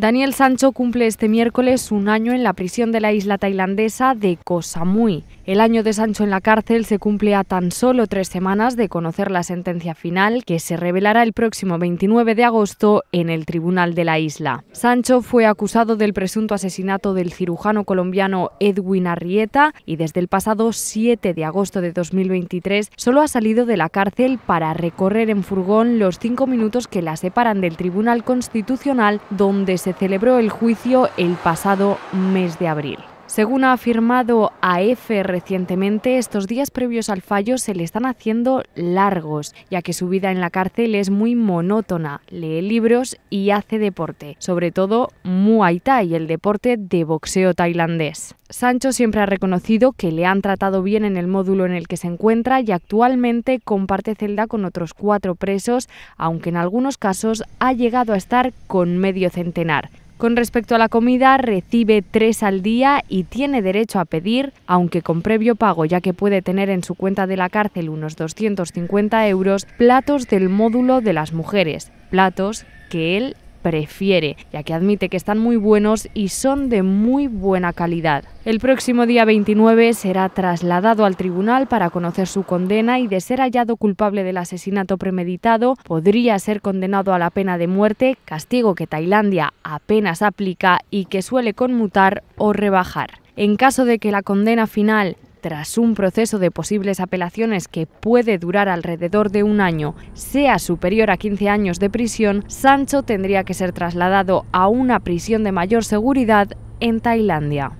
Daniel Sancho cumple este miércoles un año en la prisión de la isla tailandesa de Koh Samui. El año de Sancho en la cárcel se cumple a tan solo tres semanas de conocer la sentencia final, que se revelará el próximo 29 de agosto en el tribunal de la isla. Sancho fue acusado del presunto asesinato del cirujano colombiano Edwin Arrieta y desde el pasado 7 de agosto de 2023 solo ha salido de la cárcel para recorrer en furgón los cinco minutos que la separan del tribunal constitucional, donde se se celebró el juicio el pasado mes de abril. Según ha afirmado AF recientemente, estos días previos al fallo se le están haciendo largos, ya que su vida en la cárcel es muy monótona. Lee libros y hace deporte, sobre todo Muay Thai, el deporte de boxeo tailandés. Sancho siempre ha reconocido que le han tratado bien en el módulo en el que se encuentra y actualmente comparte celda con otros cuatro presos, aunque en algunos casos ha llegado a estar con medio centenar. Con respecto a la comida, recibe tres al día y tiene derecho a pedir, aunque con previo pago, ya que puede tener en su cuenta de la cárcel unos 250 euros, platos del módulo de las mujeres, platos que él prefiere, ya que admite que están muy buenos y son de muy buena calidad. El próximo día 29 será trasladado al tribunal para conocer su condena y de ser hallado culpable del asesinato premeditado podría ser condenado a la pena de muerte, castigo que Tailandia apenas aplica y que suele conmutar o rebajar. En caso de que la condena final tras un proceso de posibles apelaciones que puede durar alrededor de un año, sea superior a 15 años de prisión, Sancho tendría que ser trasladado a una prisión de mayor seguridad en Tailandia.